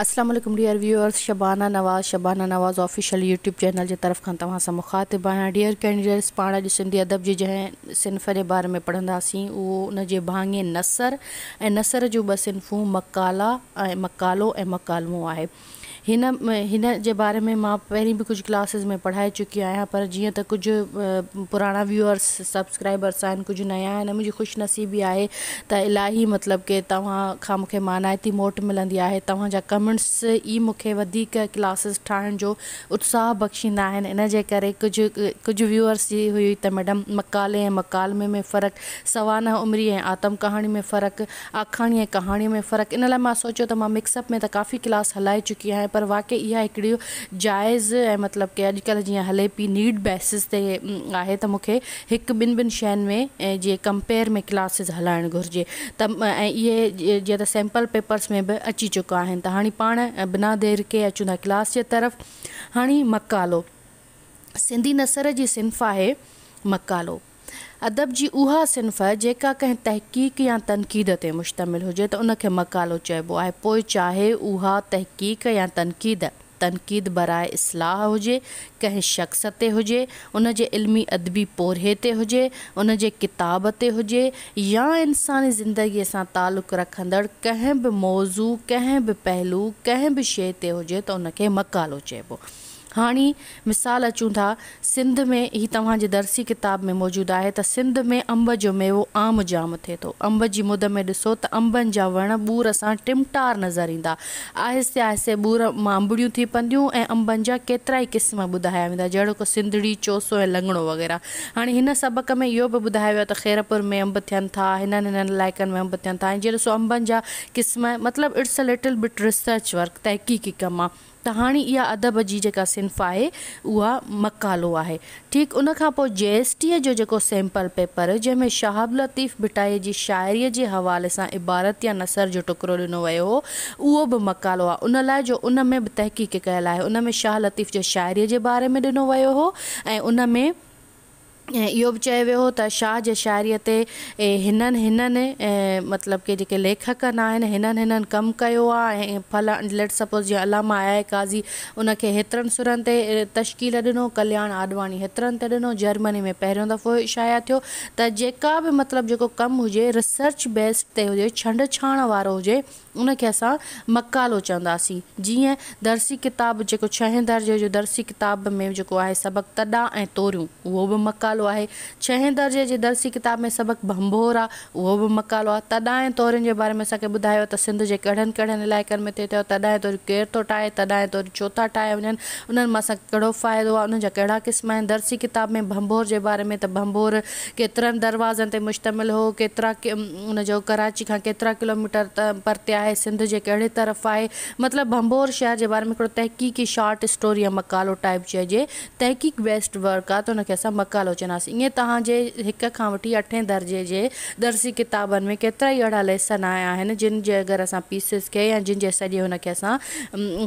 Aslam dear viewers Shabana Nawaz Shabana Nawaz official YouTube channel के तरफ़ का तव्हां सां मुखातिब आहियां डियर कैंडिडेट्स पा अॼु सिंधी अदब के जै सिंफ के बारे में पढ़ासी वो उन भांगे नसर ए नसर जो बिनफू मकाला मकालो ए मकालमो है हिन हिन जे बारे में मां पहरी भी कुछ क्लासेस में पढ़ाए चुकी आया पर जी तो कुछ पुराना व्यूअर्स सब्सक्राइबर्स कुछ नया है मुझे खुश नसीबी है इलाही मतलब की तव्हां खां मोट मिली है तवजा कम गवर्नमेंट्स ई मूंखे वधीक क्लासिस ठाहिण जो उत्साह बख़्शींदा आहिनि इन जे करे कुझु कुझु व्यूअर्स जी हुई त मैडम मकाले ऐं मकालमे में फ़र्क़ु सवान उमिरी ऐं आतम कहाणी में फ़र्क़ु आखाणी ऐं कहाणीअ में फ़र्क़ु इन लाइ मां सोचियो त मां मिक्सअप में त काफ़ी क्लास हलाए चुकी आहियां पर वाक़ई इहा हिकिड़ी जाइज़ ऐं मतिलबु की अॼुकल्ह जीअं हले पई नीड बेसिस ते आहे त मूंखे हिकु ॿिनि ॿिनि शयुनि में ऐं जीअं कंपेयर में क्लासिस हलाइणु घुरिजे त ऐं इहे जीअं त सैम्पल पेपर्स में बि अची चुका आहिनि त हाणे पाण ऐं बिना देर के अचूँ था क्लास के तरफ़ हाणे मकालो सिंधी नसर की सिंफ है मकालो अदब की उ सिन्फ़ जेका कंहिं तहक़ीक़ या तनक़ीद ते मुश्तमिल हो त उनखे मकालो चइबो है पोइ चाहे उ तहक़ीक़ या तनक़ीद तनक़ीद बरए इस्लाह हो कें शख़्स ते इल्मी अदबी पोहे हो किताब या इंसानी जिंदगी से तालुक़ु रखड़ कें भी मौज़ू कंहिं बि पहलू कंहिं भी शे ते मक़ालो चबो हाँ मिसाल अचूं था सिंध में ही तव्हांजे दर्सी किताब में मौजूद है त सिंध में अंब जो मेवो आम जाम थे तो अंब की मुद में ऐसो तो अंबनि जा वण ॿूर सां टिमटार नज़र इंदा आहिस्ते आहिस्ते ॿूर मांबड़ियूं थी पवंदियूं ऐं अंबनि जा केतिरा ई क़िस्म ॿुधाया वेंदा जहिड़ो की सिंधड़ी चोसो ऐं लंगड़ो वग़ैरह हाँ हिन सबक़ में यो भी ॿुधायो वियो आहे ख़ैरपुर में अंब थियन था हिननि हिननि इलाइक़नि में अंब थियन था जो जे ॾिसो अंबनि क़िस्म मतिलबु it's a little bit research work तहक़ीक़ी कम आहे त हाणे इहा अदब जी सिंफ है आहे मकालो आहे ठीकु उनखां पोइ जे जो सैम्पल पेपर जैमें शाहब लतीफ़ भिटाई की शायरी के हवाले से इबारत या नसर जो टुकड़ो दिनों वो हो उहो बि मकालो आ उन लाइ जो उन में भी तहक़ीक़ कल है उन में शाह लतीफ़ जे शायरी के बारे में दिनों वो हो उन में इहो बि चयो वियो त शाह जे शाइरीअ ते हिननि हिननि मतलब के जेके लेखकनि आहिनि हिननि हिननि कमु कयो सपोज़ जीअं अलामा आया काज़ी उनखे हेतिरनि सुरनि ते तश्कील ॾिनो कल्याण आडवाणी हेतिरनि ते ॾिनो जर्मनी में पहिरियों दफ़ो शाया थियो त जेका बि मतिलबु जेको कमु रिसर्च बेस्ड से हो छंड छाण वारो हुजे उनखे असां मकालो चवंदासीं जी दर्सी किताब जेको छहें दर्जे जो दर्सी किताब में जेको आहे सबक़ु तॾा ऐं तोरियूं उहो मकालो मक़ालो आहे छहें दर्जे जी दर्सी किताब में सबक़ु भंभोर आहे उहो बि मक़ालो आहे तॾहिं तौरनि जे बारे में असांखे ॿुधायो त सिंध जे कहिड़नि कहिड़नि इलाइक़नि में थिए थो तॾहिं तौर केरु थो ठाहे तॾहिं तौर छो था ठाहे वञनि उन्हनि मां असांखे कहिड़ो फ़ाइदो आहे उन्हनि जा कहिड़ा क़िस्म आहिनि दर्सी किताब में भंभोर जे बारे में त भंभोर केतिरनि दरवाज़नि ते मुश्तमिल हो केतिरा उनजो कराची खां केतिरा किलोमीटर परते आहे सिंध जे कहिड़े तरफ़ आहे मतिलबु भंभोर शहर जे बारे में हिकिड़ो तहक़ीक़ी शॉर्ट स्टोरी या मक़ालो टाइप चइजे तहक़ीक़ बेस्ट वर्क आहे त हुनखे असां मक़ालो चवंदा कंदासीं ईअं तव्हांजे हिक खां वठी अठें दर्जे के दर्सी किताबनि में केतिरा ई अहिड़ा लेसन आया जिन जे अगर अस पीसिस के या जिन सजे सॼे हुनखे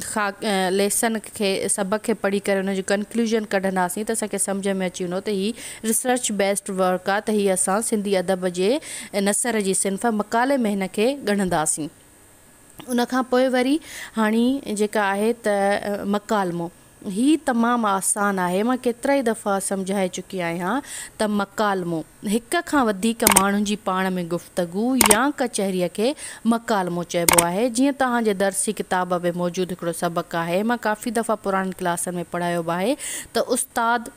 खा लेसन के सबक खे पढ़ी कर कंक्लूजन कढंदासीं त असांखे सम्झ में अची वञो त हीअ रिसर्च बेस्ड वर्क आहे त हीअ सिंधी अदब के नसर की सिंफ मकाले में हिनखे ॻणंदासीं उनखां पोइ वरी हाणे जेका आहे मकालमो ही तमाम आसान है मां केतिरा ई दफ़ा सम्झाए चुकी आहियां त मकालमो एक खां वधीक माण्हुनि जी में गुफ़्तगु या कचहरी के मकालमो चबो है जीअं तव्हांजे दर्सी किताब में मौजूद हिकिड़ो सबक़ु आहे मां काफ़ी दफ़ा पुराणनि क्लासनि में पढ़ायो है आहे त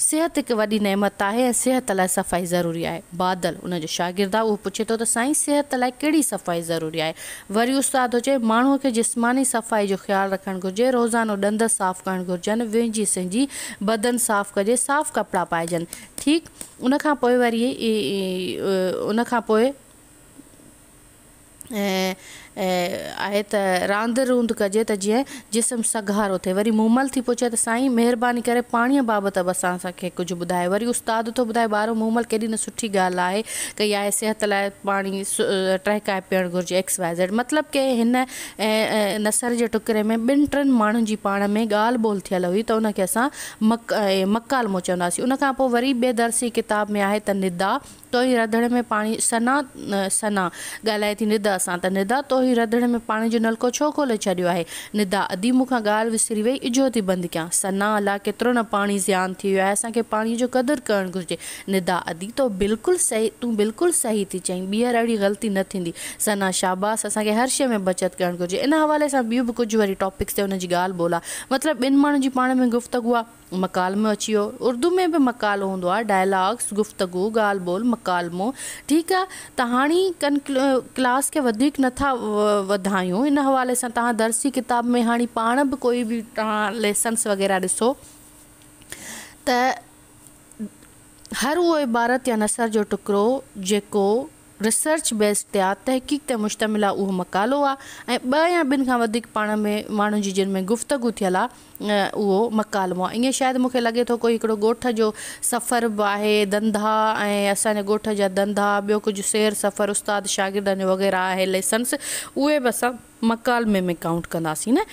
सेहत एक वॾी नेमत है सेहत सिहत लाइ सफ़ाई ज़रूरी है बादल उन शागिर्द आहे पुछे तो त सेहत सिहत लाइ कहिड़ी सफ़ाई ज़रूरी है वरी उस्ताद हो माण्हूअ खे जिस्मानी सफ़ाई जो ख्याल रखन घुर्ज रोज़ानो ॾंद साफ़ु करणु घुरिजनि वेंजी सिंजी बदन साफ कजे साफ़ु कपिड़ा पाइजनि ठीकु उनखां पोइ वरी उनखां आहे त रांदि रूंद कजे त जीअं जिस्म सघारो थिए वरी मूमल थी पुछे त साईं महिरबानी करे पाणीअ बाबति बि असां असांखे कुझु ॿुधाए वरी उस्तादु थो ॿुधाए ॿार मूमल केॾी न सुठी ॻाल्हि आहे कई आहे सिहत लाइ पाणी टहिकाए पीअणु घुरिजे एक्स वाए ज़ेड मतिलबु की हिन नसर जे टुकड़े में ॿिनि टिनि माण्हुनि जी पाण में ॻाल्हि ॿोल थियल हुई त उनखे असां मक मकालमो चवंदासीं उनखां पोइ वरी ॿिए दर्सी किताब में आहे त निदा तोई रधण में पाणी सना सना ॻाल्हाए थी निदा सां त निदा तोई ई रधण में पानी जो नलको छो खोले छॾियो है निदा अदी मुखा ॻाल्हि विसरी वई इजो थी बंदि कयां सना अलाए केतिरो न पाणी ज़ियान थी वियो आहे असांखे जो क़दुरु करणु घुरिजे निदा अदी तो बिल्कुलु सही तू बिल्कुल सही थी चईं ॿीहर अहिड़ी ग़लती न थींदी सना शाबास असांखे हर शइ में बचत करणु घुरिजे इन हवाले सां ॿियूं बि कुझु वरी टॉपिक्स ते हुन जी ॻाल्हि मतलब आहे मतिलबु ॿिनि जी पाण में गुफ्तगुआ मकाल में वो उर्दू में भी मकालो हों डायलॉग्स गुफ़्तगु गाल बोल मकालमो ठीक है तो हाँ कन क्लास के ना इन हवाले से तव्हां दर्सी किताब में हाँ पा भी कोई भी तव्हां लेसन्स वग़ैरह ऐसो त हर इबारत या नसर जो टुकड़ो जो रिसर्च बेस्ड ते तहक़ीक़ ते मुश्तमिल उ मकालो आ बिन का पा में माण्हुनि की जिन में गुफ़्तगु थियल आ उहो मकालो आ शायद मुझे लगे तो कोई गोठ जो सफ़र भी है धंधा ऐं गोठ ॻोठ धंधा बो कुछ सैर सफ़र उस्ताद शागिर्दन वग़ैरह है लाइसेंस उ मकाल में में काउंट कंदासीं न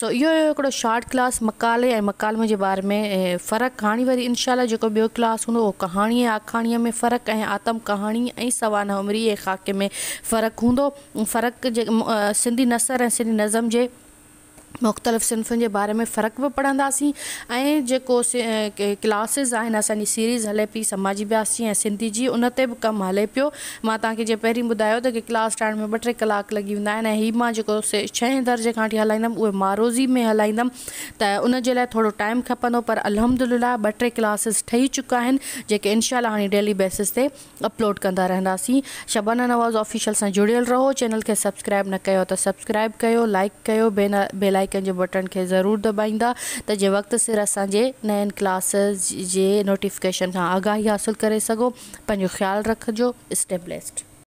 सो इहो हिकिड़ो शॉर्ट क्लास मकाले ऐं मकालमे जे बारे में फ़र्क़ हाँ वरी इनशाला जेको ॿियो क्लास हूंदो उहो कहाणी में फ़र्क़ ऐं आतम कहाणी ऐं सवान उमिरी ऐं ख़ाके में फ़र्क हूंदो फ़र्क़ु सिंधी नसर ऐं सिंधी नज़म जे मुख़्तलिफ़ सिन्फ़ुनि जे बारे में फ़र्क़ु बि पढ़ंदासीं ऐं जेको क्लासिस आहिनि असांजी सीरीज़ हले पई समाजी अभ्यास जी ऐं सिंधी जी उन ते बि कमु हले पियो मां तव्हांखे जीअं पहिरीं ॿुधायो त की क्लास ठाहिण में ॿ टे कलाक लॻी वेंदा आहिनि ऐं हीअ मां जेको छहें दर्जे खां वठी हलाईंदमि उहे मारोज़ी में हलाईंदमि त उन जे लाइ थोरो टाइम खपंदो पर अलहमदिल्ला ॿ टे क्लासिस ठही चुका आहिनि जेके इनशाला हाणे डेली बेसिस ते अपलोड कंदा रहंदासीं शबाना नवाज़ ऑफिशियल सां जुड़ियल रहो चैनल खे सब्सक्राइब न कयो त सब्सक्राइब कयो लाइक कयो बेन बेल आइकन के बटन के जरूर दबाइंदा त जे वक़्तु सिर असांजे नयनि क्लासिस जे नोटिफिकेशन का आगाही हासिल करे सघो रखो ख़्यालु